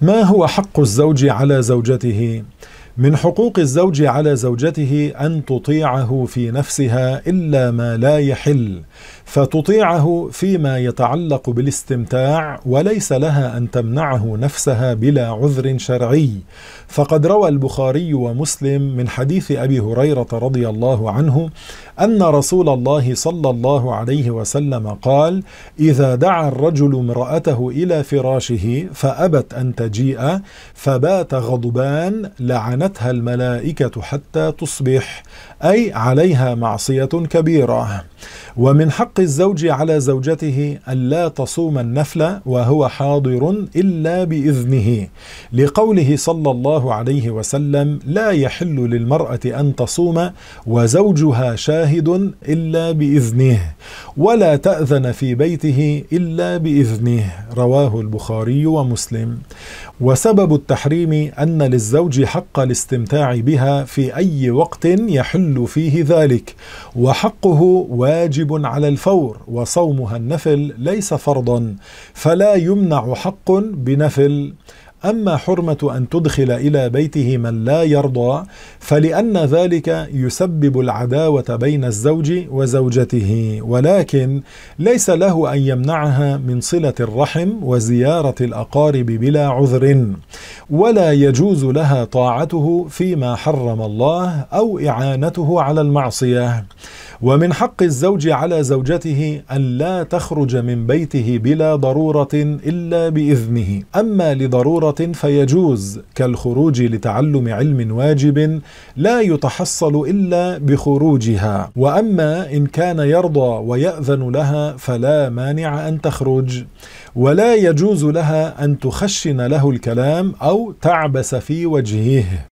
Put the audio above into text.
ما هو حق الزوج على زوجته من حقوق الزوج على زوجته أن تطيعه في نفسها إلا ما لا يحل فتطيعه فيما يتعلق بالاستمتاع وليس لها أن تمنعه نفسها بلا عذر شرعي فقد روى البخاري ومسلم من حديث أبي هريرة رضي الله عنه أن رسول الله صلى الله عليه وسلم قال إذا دعا الرجل امرأته إلى فراشه فأبت أن تجيء فبات غضبان لعنه فحملتها الملائكة حتى تصبح أي عليها معصية كبيرة ومن حق الزوج على زوجته ألا تصوم النفل وهو حاضر إلا بإذنه لقوله صلى الله عليه وسلم لا يحل للمرأة أن تصوم وزوجها شاهد إلا بإذنه ولا تأذن في بيته إلا بإذنه رواه البخاري ومسلم وسبب التحريم أن للزوج حق الاستمتاع بها في أي وقت يحل فيه ذلك وحقه واجب على الفور وصومها النفل ليس فرضا فلا يمنع حق بنفل أما حرمة أن تدخل إلى بيته من لا يرضى فلأن ذلك يسبب العداوة بين الزوج وزوجته ولكن ليس له أن يمنعها من صلة الرحم وزيارة الأقارب بلا عذر ولا يجوز لها طاعته فيما حرم الله أو إعانته على المعصية ومن حق الزوج على زوجته ان لا تخرج من بيته بلا ضرورة إلا بإذنه أما لضرورة فيجوز كالخروج لتعلم علم واجب لا يتحصل إلا بخروجها وأما إن كان يرضى ويأذن لها فلا مانع أن تخرج ولا يجوز لها أن تخشن له الكلام أو تعبس في وجهه